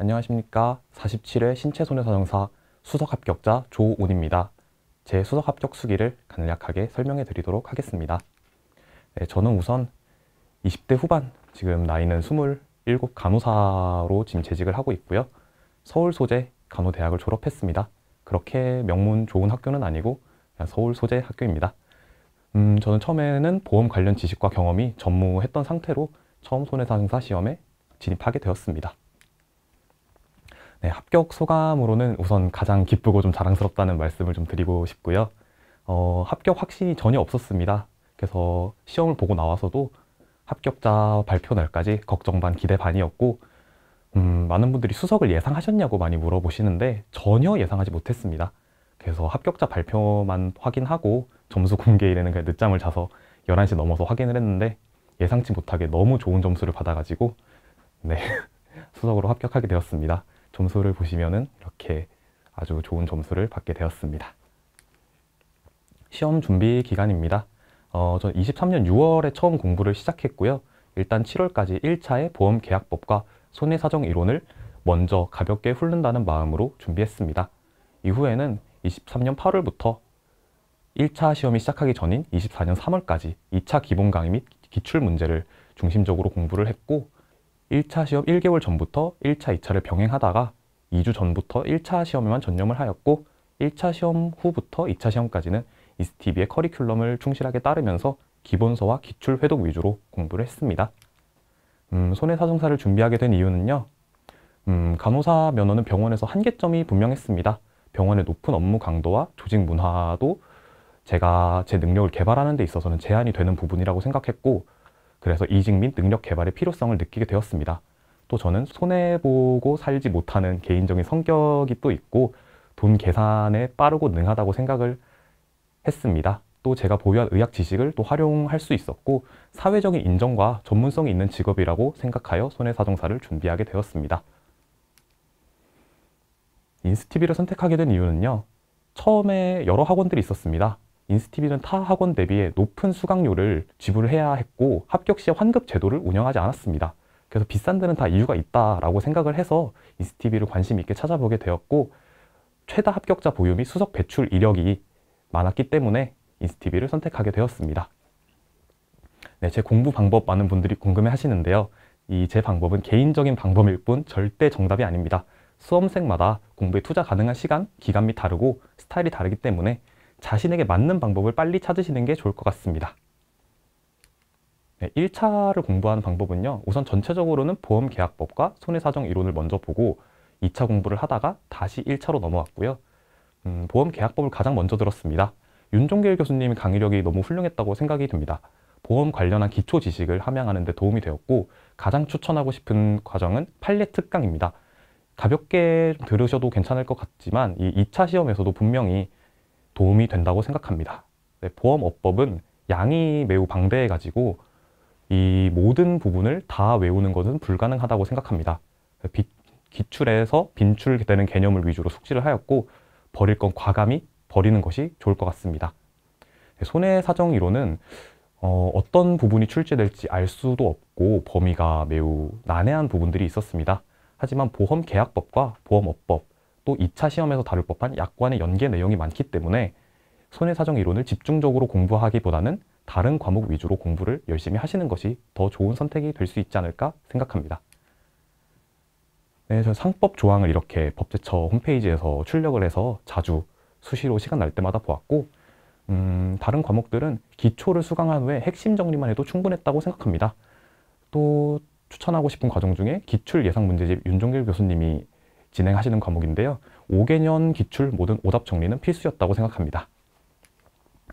안녕하십니까. 47회 신체손해사정사 수석 합격자 조운입니다제 수석 합격 수기를 간략하게 설명해 드리도록 하겠습니다. 네, 저는 우선 20대 후반, 지금 나이는 27 간호사로 지금 재직을 하고 있고요. 서울 소재 간호대학을 졸업했습니다. 그렇게 명문 좋은 학교는 아니고 서울 소재 학교입니다. 음, 저는 처음에는 보험 관련 지식과 경험이 전무했던 상태로 처음 손해사정사 시험에 진입하게 되었습니다. 네, 합격 소감으로는 우선 가장 기쁘고 좀 자랑스럽다는 말씀을 좀 드리고 싶고요. 어, 합격 확신이 전혀 없었습니다. 그래서 시험을 보고 나와서도 합격자 발표 날까지 걱정 반 기대 반이었고 음, 많은 분들이 수석을 예상하셨냐고 많이 물어보시는데 전혀 예상하지 못했습니다. 그래서 합격자 발표만 확인하고 점수 공개일에는 그냥 늦잠을 자서 11시 넘어서 확인을 했는데 예상치 못하게 너무 좋은 점수를 받아가지고 네 수석으로 합격하게 되었습니다. 점수를 보시면은 이렇게 아주 좋은 점수를 받게 되었습니다. 시험 준비 기간입니다. 어, 전 23년 6월에 처음 공부를 시작했고요. 일단 7월까지 1차의 보험계약법과 손해사정 이론을 먼저 가볍게 훑는다는 마음으로 준비했습니다. 이후에는 23년 8월부터 1차 시험이 시작하기 전인 24년 3월까지 2차 기본 강의 및 기출 문제를 중심적으로 공부를 했고 1차 시험 1개월 전부터 1차, 2차를 병행하다가 2주 전부터 1차 시험에만 전념을 하였고 1차 시험 후부터 2차 시험까지는 이스티비의 커리큘럼을 충실하게 따르면서 기본서와 기출 회독 위주로 공부를 했습니다. 음, 손해사정사를 준비하게 된 이유는요. 음, 간호사 면허는 병원에서 한계점이 분명했습니다. 병원의 높은 업무 강도와 조직 문화도 제가 제 능력을 개발하는 데 있어서는 제한이 되는 부분이라고 생각했고 그래서 이직 및 능력 개발의 필요성을 느끼게 되었습니다. 또 저는 손해보고 살지 못하는 개인적인 성격이 또 있고 돈 계산에 빠르고 능하다고 생각을 했습니다. 또 제가 보유한 의학 지식을 또 활용할 수 있었고 사회적인 인정과 전문성이 있는 직업이라고 생각하여 손해사정사를 준비하게 되었습니다. 인스티비를 선택하게 된 이유는요. 처음에 여러 학원들이 있었습니다. 인스티비는 타 학원 대비에 높은 수강료를 지불 해야 했고 합격 시에 환급 제도를 운영하지 않았습니다. 그래서 비싼 데는 다 이유가 있다라고 생각을 해서 인스티비를 관심 있게 찾아보게 되었고 최다 합격자 보유 및 수석 배출 이력이 많았기 때문에 인스티비를 선택하게 되었습니다. 네, 제 공부 방법 많은 분들이 궁금해 하시는데요. 이 제 방법은 개인적인 방법일 뿐 절대 정답이 아닙니다. 수험생마다 공부에 투자 가능한 시간, 기간 및 다르고 스타일이 다르기 때문에 자신에게 맞는 방법을 빨리 찾으시는 게 좋을 것 같습니다. 네, 1차를 공부하는 방법은요. 우선 전체적으로는 보험계약법과 손해사정 이론을 먼저 보고 2차 공부를 하다가 다시 1차로 넘어왔고요. 음, 보험계약법을 가장 먼저 들었습니다. 윤종길 교수님 강의력이 너무 훌륭했다고 생각이 듭니다. 보험 관련한 기초 지식을 함양하는 데 도움이 되었고 가장 추천하고 싶은 과정은 판례 특강입니다. 가볍게 들으셔도 괜찮을 것 같지만 이 2차 시험에서도 분명히 도움이 된다고 생각합니다. 네, 보험업법은 양이 매우 방대해가지고 이 모든 부분을 다 외우는 것은 불가능하다고 생각합니다. 비, 네, 기출에서 빈출되는 개념을 위주로 숙지를 하였고 버릴 건 과감히 버리는 것이 좋을 것 같습니다. 네, 손해사정 이론은 어, 어떤 부분이 출제될지 알 수도 없고 범위가 매우 난해한 부분들이 있었습니다. 하지만 보험계약법과 보험업법 또 2차 시험에서 다룰 법한 약관의 연계 내용이 많기 때문에 손해사정 이론을 집중적으로 공부하기보다는 다른 과목 위주로 공부를 열심히 하시는 것이 더 좋은 선택이 될 수 있지 않을까 생각합니다. 네, 저 상법 조항을 이렇게 법제처 홈페이지에서 출력을 해서 자주 수시로 시간 날 때마다 보았고 음, 다른 과목들은 기초를 수강한 후에 핵심 정리만 해도 충분했다고 생각합니다. 또 추천하고 싶은 과정 중에 기출 예상 문제집 윤종길 교수님이 진행하시는 과목인데요. 5개년 기출 모든 오답 정리는 필수였다고 생각합니다.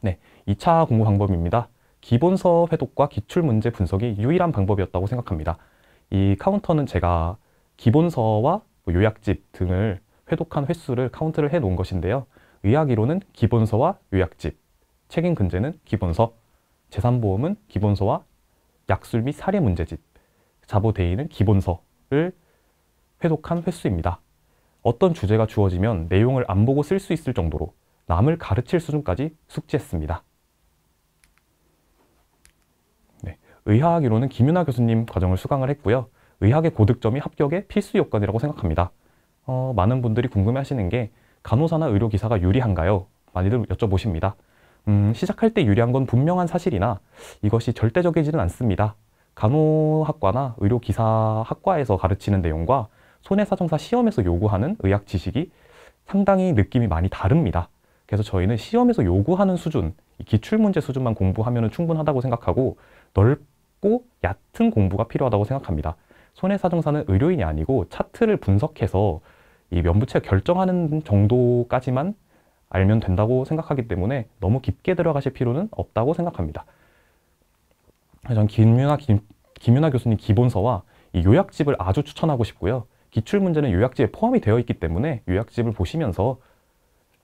네, 2차 공부 방법입니다. 기본 서업 해독과 기출 문제 분석이 유일한 방법이었다고 생각합니다. 이 카운터는 제가 기본서와 뭐 요약집 등을 회독한 횟수를 카운트를 해 놓은 것인데요. 의학이론은 기본서와 요약집, 책임근제는 기본서, 재산보험은 기본서와 약술 및 사례 문제집, 자보대인는 기본서를 회독한 횟수입니다. 어떤 주제가 주어지면 내용을 안 보고 쓸 수 있을 정도로 남을 가르칠 수준까지 숙지했습니다. 네, 의학 이론은 김윤아 교수님 과정을 수강을 했고요. 의학의 고득점이 합격의 필수 요건이라고 생각합니다. 어, 많은 분들이 궁금해하시는 게 간호사나 의료기사가 유리한가요? 많이들 여쭤보십니다. 음, 시작할 때 유리한 건 분명한 사실이나 이것이 절대적이지는 않습니다. 간호학과나 의료기사학과에서 가르치는 내용과 손해사정사 시험에서 요구하는 의학 지식이 상당히 느낌이 많이 다릅니다. 그래서 저희는 시험에서 요구하는 수준, 기출문제 수준만 공부하면 충분하다고 생각하고 넓고 얕은 공부가 필요하다고 생각합니다. 손해사정사는 의료인이 아니고 차트를 분석해서 이 면부채 결정하는 정도까지만 알면 된다고 생각하기 때문에 너무 깊게 들어가실 필요는 없다고 생각합니다. 전 김윤아, 김, 김윤아 교수님 기본서와 이 요약집을 아주 추천하고 싶고요. 기출문제는 요약집에 포함이 되어 있기 때문에 요약집을 보시면서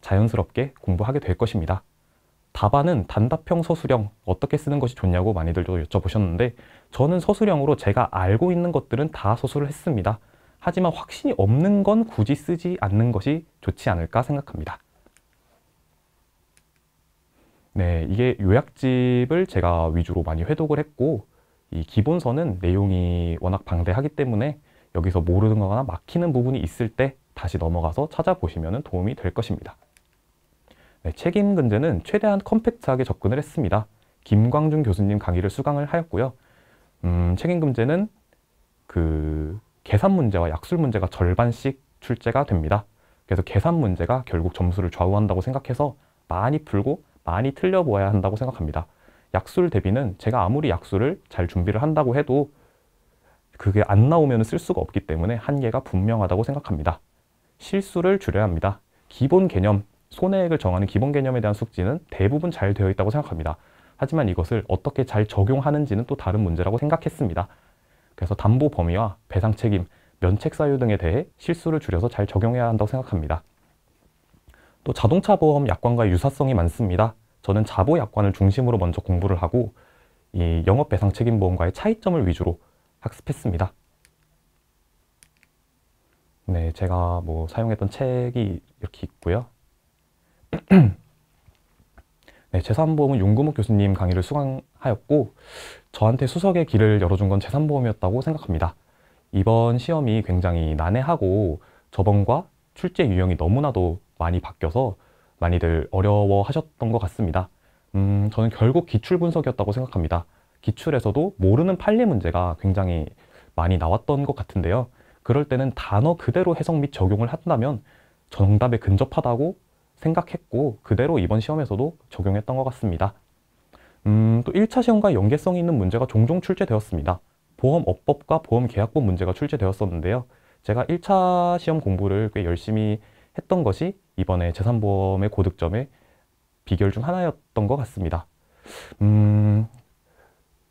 자연스럽게 공부하게 될 것입니다. 답안은 단답형 서술형 어떻게 쓰는 것이 좋냐고 많이들 여쭤보셨는데 저는 서술형으로 제가 알고 있는 것들은 다 서술을 했습니다. 하지만 확신이 없는 건 굳이 쓰지 않는 것이 좋지 않을까 생각합니다. 네, 이게 요약집을 제가 위주로 많이 회독을 했고 이 기본서는 내용이 워낙 방대하기 때문에 여기서 모르는 거나 막히는 부분이 있을 때 다시 넘어가서 찾아보시면 도움이 될 것입니다. 네, 책임근제는 최대한 컴팩트하게 접근을 했습니다. 김광준 교수님 강의를 수강을 하였고요. 음, 책임금제는 그 계산 문제와 약술 문제가 절반씩 출제가 됩니다. 그래서 계산 문제가 결국 점수를 좌우한다고 생각해서 많이 풀고 많이 틀려보아야 한다고 생각합니다. 약술 대비는 제가 아무리 약술을 잘 준비를 한다고 해도 그게 안 나오면 쓸 수가 없기 때문에 한계가 분명하다고 생각합니다. 실수를 줄여야 합니다. 기본 개념, 손해액을 정하는 기본 개념에 대한 숙지는 대부분 잘 되어 있다고 생각합니다. 하지만 이것을 어떻게 잘 적용하는지는 또 다른 문제라고 생각했습니다. 그래서 담보 범위와 배상 책임, 면책 사유 등에 대해 실수를 줄여서 잘 적용해야 한다고 생각합니다. 또 자동차 보험 약관과 유사성이 많습니다. 저는 자보 약관을 중심으로 먼저 공부를 하고 이 영업배상 책임보험과의 차이점을 위주로 학습했습니다. 네, 제가 뭐 사용했던 책이 이렇게 있고요. 네, 재산보험은 윤구목 교수님 강의를 수강하였고 저한테 수석의 길을 열어준 건 재산보험이었다고 생각합니다. 이번 시험이 굉장히 난해하고 저번과 출제 유형이 너무나도 많이 바뀌어서 많이들 어려워하셨던 것 같습니다. 음, 저는 결국 기출분석이었다고 생각합니다. 기출에서도 모르는 판례 문제가 굉장히 많이 나왔던 것 같은데요. 그럴 때는 단어 그대로 해석 및 적용을 한다면 정답에 근접하다고 생각했고 그대로 이번 시험에서도 적용했던 것 같습니다. 음, 또 1차 시험과 연계성이 있는 문제가 종종 출제되었습니다. 보험업법과 보험계약법 문제가 출제되었었는데요. 제가 1차 시험 공부를 꽤 열심히 했던 것이 이번에 재산보험의 고득점의 비결 중 하나였던 것 같습니다. 음,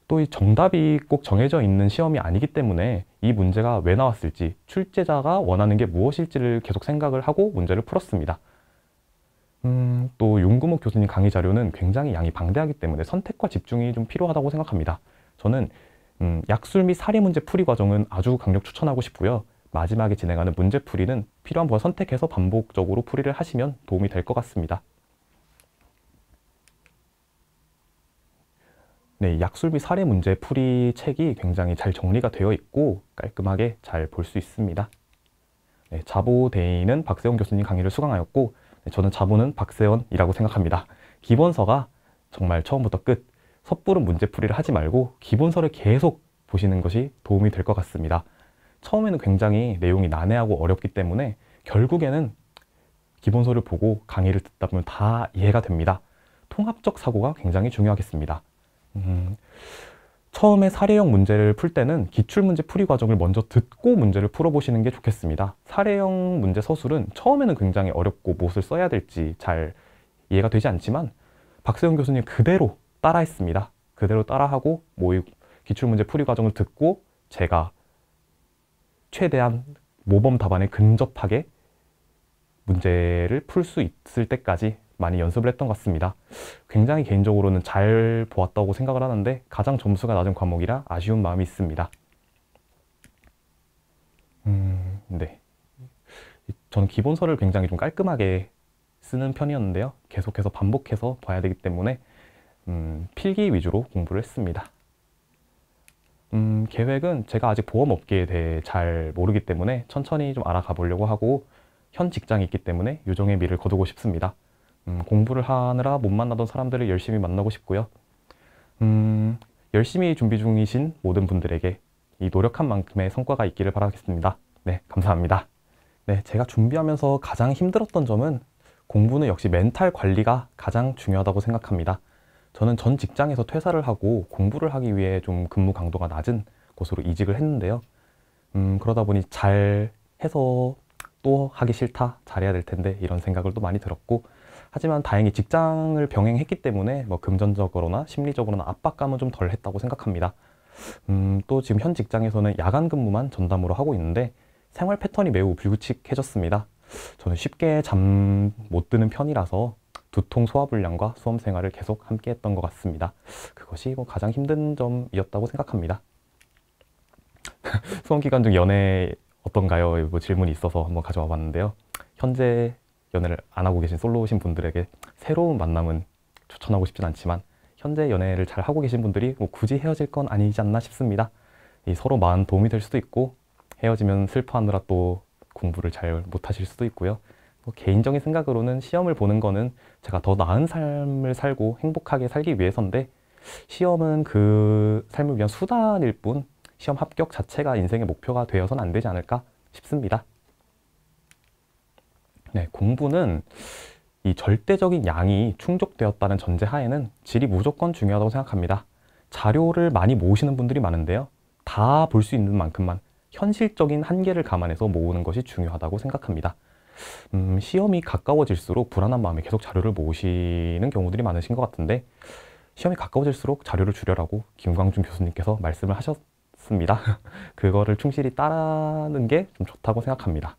또이 정답이 꼭 정해져 있는 시험이 아니기 때문에 이 문제가 왜 나왔을지 출제자가 원하는 게 무엇일지를 계속 생각을 하고 문제를 풀었습니다. 음, 또 용구목 교수님 강의 자료는 굉장히 양이 방대하기 때문에 선택과 집중이 좀 필요하다고 생각합니다. 저는 음, 약술 및 사례 문제 풀이 과정은 아주 강력 추천하고 싶고요. 마지막에 진행하는 문제 풀이는 필요한 부분 선택해서 반복적으로 풀이를 하시면 도움이 될 것 같습니다. 네, 약술비 사례 문제 풀이 책이 굉장히 잘 정리가 되어 있고 깔끔하게 잘 볼 수 있습니다. 네, 자보대인은 박세원 교수님 강의를 수강하였고 네, 저는 자보는 박세원이라고 생각합니다. 기본서가 정말 처음부터 끝 섣부른 문제풀이를 하지 말고 기본서를 계속 보시는 것이 도움이 될 것 같습니다. 처음에는 굉장히 내용이 난해하고 어렵기 때문에 결국에는 기본서를 보고 강의를 듣다 보면 다 이해가 됩니다. 통합적 사고가 굉장히 중요하겠습니다. 음. 처음에 사례형 문제를 풀 때는 기출문제 풀이 과정을 먼저 듣고 문제를 풀어보시는 게 좋겠습니다. 사례형 문제 서술은 처음에는 굉장히 어렵고 무엇을 써야 될지 잘 이해가 되지 않지만 박세훈 교수님 그대로 따라했습니다. 그대로 따라하고 모의 기출문제 풀이 과정을 듣고 제가 최대한 모범 답안에 근접하게 문제를 풀 수 있을 때까지 많이 연습을 했던 것 같습니다. 굉장히 개인적으로는 잘 보았다고 생각을 하는데 가장 점수가 낮은 과목이라 아쉬운 마음이 있습니다. 음, 네. 저는 기본서를 굉장히 좀 깔끔하게 쓰는 편이었는데요. 계속해서 반복해서 봐야 되기 때문에 음, 필기 위주로 공부를 했습니다. 음, 계획은 제가 아직 보험업계에 대해 잘 모르기 때문에 천천히 좀 알아가 보려고 하고 현 직장이 있기 때문에 유정의 미를 거두고 싶습니다. 음, 공부를 하느라 못 만나던 사람들을 열심히 만나고 싶고요. 음, 열심히 준비 중이신 모든 분들에게 이 노력한 만큼의 성과가 있기를 바라겠습니다. 네, 감사합니다. 네, 제가 준비하면서 가장 힘들었던 점은 공부는 역시 멘탈 관리가 가장 중요하다고 생각합니다. 저는 전 직장에서 퇴사를 하고 공부를 하기 위해 좀 근무 강도가 낮은 곳으로 이직을 했는데요. 음, 그러다 보니 잘 해서 또 하기 싫다, 잘해야 될 텐데 이런 생각을 또 많이 들었고 하지만 다행히 직장을 병행했기 때문에 뭐 금전적으로나 심리적으로나 압박감은 좀 덜 했다고 생각합니다. 음, 또 지금 현 직장에서는 야간 근무만 전담으로 하고 있는데 생활 패턴이 매우 불규칙해졌습니다. 저는 쉽게 잠 못 드는 편이라서 두통 소화불량과 수험 생활을 계속 함께 했던 것 같습니다. 그것이 뭐 가장 힘든 점이었다고 생각합니다. 수험 기간 중 연애 어떤가요? 뭐 질문이 있어서 한번 가져와 봤는데요. 현재 연애를 안 하고 계신 솔로신 분들에게 새로운 만남은 추천하고 싶진 않지만 현재 연애를 잘 하고 계신 분들이 뭐 굳이 헤어질 건 아니지 않나 싶습니다. 이 서로 마음 도움이 될 수도 있고 헤어지면 슬퍼하느라 또 공부를 잘 못하실 수도 있고요. 뭐 개인적인 생각으로는 시험을 보는 거는 제가 더 나은 삶을 살고 행복하게 살기 위해서인데 시험은 그 삶을 위한 수단일 뿐 시험 합격 자체가 인생의 목표가 되어서는 안 되지 않을까 싶습니다. 네, 공부는 이 절대적인 양이 충족되었다는 전제 하에는 질이 무조건 중요하다고 생각합니다. 자료를 많이 모으시는 분들이 많은데요. 다 볼 수 있는 만큼만 현실적인 한계를 감안해서 모으는 것이 중요하다고 생각합니다. 음, 시험이 가까워질수록 불안한 마음에 계속 자료를 모으시는 경우들이 많으신 것 같은데 시험이 가까워질수록 자료를 줄여라고 김광준 교수님께서 말씀을 하셨습니다. 그거를 충실히 따르는 게 좀 좋다고 생각합니다.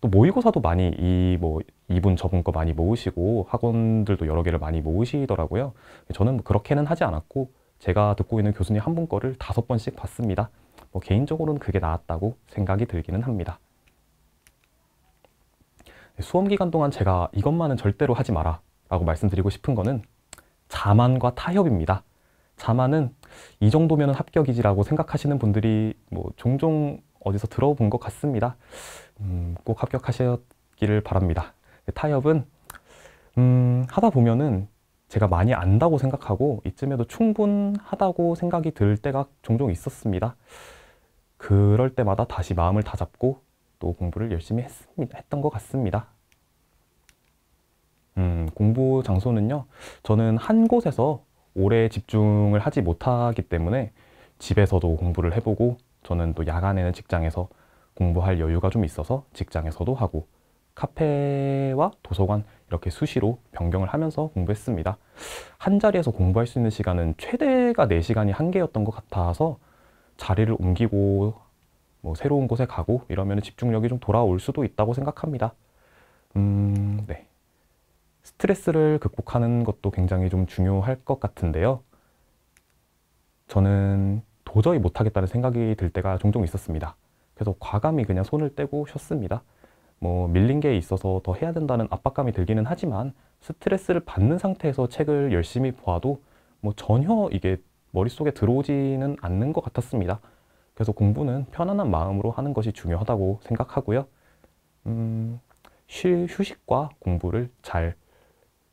또 모의고사도 많이 이 뭐 이분 저분 거 많이 모으시고 학원들도 여러 개를 많이 모으시더라고요. 저는 뭐 그렇게는 하지 않았고 제가 듣고 있는 교수님 한 분 거를 다섯 번씩 봤습니다. 뭐 개인적으로는 그게 나았다고 생각이 들기는 합니다. 수험 기간 동안 제가 이것만은 절대로 하지 마라 라고 말씀드리고 싶은 거는 자만과 타협입니다. 자만은 이 정도면 합격이지라고 생각하시는 분들이 뭐 종종 어디서 들어본 것 같습니다. 음, 꼭 합격하셨기를 바랍니다. 타협은 음, 하다 보면은 제가 많이 안다고 생각하고 이쯤에도 충분하다고 생각이 들 때가 종종 있었습니다. 그럴 때마다 다시 마음을 다잡고 또 공부를 열심히 했습니다. 했던 것 같습니다. 음, 공부 장소는요. 저는 한 곳에서 오래 집중을 하지 못하기 때문에 집에서도 공부를 해보고 저는 또 야간에는 직장에서 공부할 여유가 좀 있어서 직장에서도 하고 카페와 도서관 이렇게 수시로 변경을 하면서 공부했습니다. 한 자리에서 공부할 수 있는 시간은 최대가 4시간이 한계였던 것 같아서 자리를 옮기고 뭐 새로운 곳에 가고 이러면 집중력이 좀 돌아올 수도 있다고 생각합니다. 음, 네. 스트레스를 극복하는 것도 굉장히 좀 중요할 것 같은데요. 저는 도저히 못하겠다는 생각이 들 때가 종종 있었습니다. 그래서 과감히 그냥 손을 떼고 쉬었습니다. 뭐 밀린 게 있어서 더 해야 된다는 압박감이 들기는 하지만 스트레스를 받는 상태에서 책을 열심히 보아도 뭐 전혀 이게 머릿속에 들어오지는 않는 것 같았습니다. 그래서 공부는 편안한 마음으로 하는 것이 중요하다고 생각하고요. 음, 쉴 휴식과 공부를 잘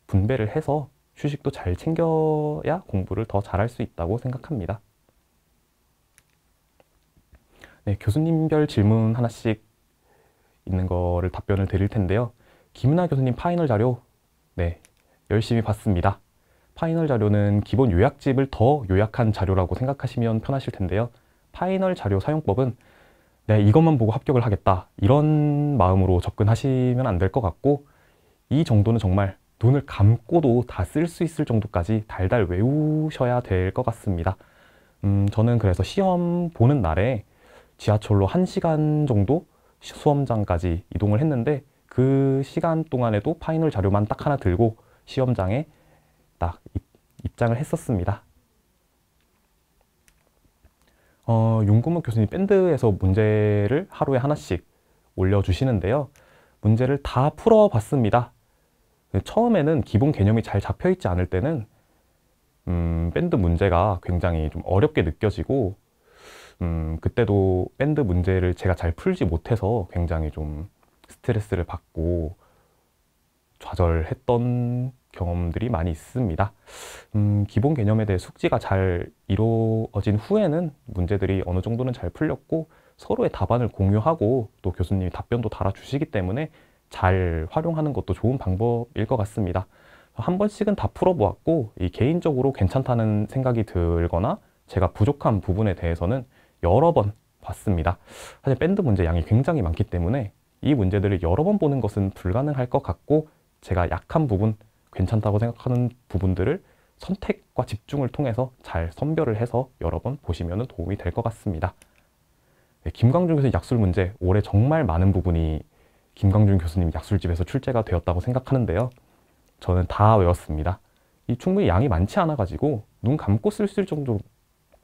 분배를 해서 휴식도 잘 챙겨야 공부를 더 잘할 수 있다고 생각합니다. 네, 교수님별 질문 하나씩 있는 거를 답변을 드릴 텐데요. 김은하 교수님 파이널 자료 네, 열심히 봤습니다. 파이널 자료는 기본 요약집을 더 요약한 자료라고 생각하시면 편하실 텐데요. 파이널 자료 사용법은 네, 이것만 보고 합격을 하겠다 이런 마음으로 접근하시면 안 될 것 같고 이 정도는 정말 눈을 감고도 다 쓸 수 있을 정도까지 달달 외우셔야 될 것 같습니다. 음, 저는 그래서 시험 보는 날에 지하철로 한시간 정도 수험장까지 이동을 했는데 그 시간 동안에도 파이널 자료만 딱 하나 들고 시험장에 딱 입장을 했었습니다. 어, 윤구목 교수님 밴드에서 문제를 하루에 하나씩 올려주시는데요. 문제를 다 풀어봤습니다. 처음에는 기본 개념이 잘 잡혀있지 않을 때는 음, 밴드 문제가 굉장히 좀 어렵게 느껴지고 음, 그때도 밴드 문제를 제가 잘 풀지 못해서 굉장히 좀 스트레스를 받고 좌절했던 경험들이 많이 있습니다. 음, 기본 개념에 대해 숙지가 잘 이루어진 후에는 문제들이 어느 정도는 잘 풀렸고 서로의 답안을 공유하고 또 교수님이 답변도 달아주시기 때문에 잘 활용하는 것도 좋은 방법일 것 같습니다. 한 번씩은 다 풀어보았고 이 개인적으로 괜찮다는 생각이 들거나 제가 부족한 부분에 대해서는 여러 번 봤습니다. 사실 밴드 문제 양이 굉장히 많기 때문에 이 문제들을 여러 번 보는 것은 불가능할 것 같고 제가 약한 부분, 괜찮다고 생각하는 부분들을 선택과 집중을 통해서 잘 선별을 해서 여러 번 보시면 도움이 될 것 같습니다. 네, 김광준 교수님 약술 문제, 올해 정말 많은 부분이 김광준 교수님 약술집에서 출제가 되었다고 생각하는데요. 저는 다 외웠습니다. 이 충분히 양이 많지 않아가지고 눈 감고 쓸 정도,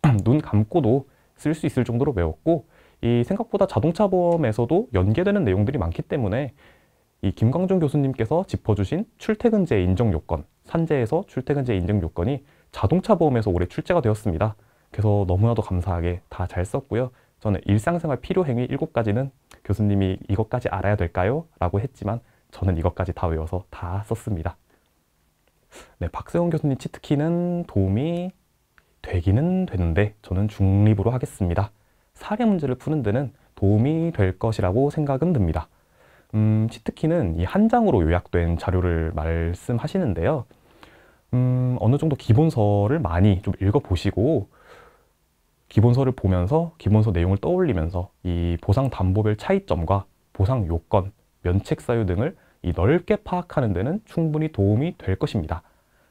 로눈 감고도 쓸수 있을 정도로 외웠고 이 생각보다 자동차 보험에서도 연계되는 내용들이 많기 때문에 이 김광준 교수님께서 짚어주신 출퇴근제 인정 요건, 산재에서 출퇴근제 인정 요건이 자동차 보험에서 올해 출제가 되었습니다. 그래서 너무나도 감사하게 다 잘 썼고요. 저는 일상생활 필요행위 7가지는 교수님이 이것까지 알아야 될까요? 라고 했지만 저는 이것까지 다 외워서 다 썼습니다. 네, 박세훈 교수님 치트키는 도움이 되기는 되는데 저는 중립으로 하겠습니다. 사례 문제를 푸는 데는 도움이 될 것이라고 생각은 듭니다. 음, 시트키는 이 한 장으로 요약된 자료를 말씀하시는데요. 음, 어느 정도 기본서를 많이 좀 읽어보시고 기본서를 보면서 기본서 내용을 떠올리면서 이 보상 담보별 차이점과 보상 요건, 면책 사유 등을 이 넓게 파악하는 데는 충분히 도움이 될 것입니다.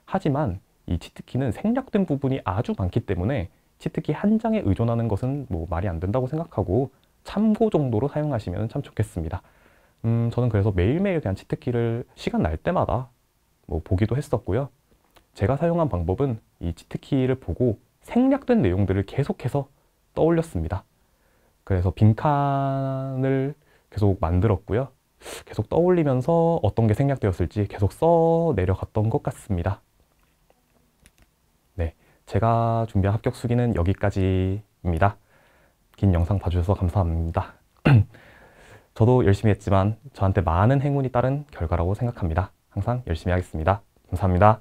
하지만 이 치트키는 생략된 부분이 아주 많기 때문에 치트키 한 장에 의존하는 것은 뭐 말이 안 된다고 생각하고 참고 정도로 사용하시면 참 좋겠습니다. 음, 저는 그래서 매일매일 그냥 치트키를 시간 날 때마다 뭐 보기도 했었고요. 제가 사용한 방법은 이 치트키를 보고 생략된 내용들을 계속해서 떠올렸습니다. 그래서 빈칸을 계속 만들었고요. 계속 떠올리면서 어떤 게 생략되었을지 계속 써 내려갔던 것 같습니다. 제가 준비한 합격 수기는 여기까지입니다. 긴 영상 봐주셔서 감사합니다. 저도 열심히 했지만 저한테 많은 행운이 따른 결과라고 생각합니다. 항상 열심히 하겠습니다. 감사합니다.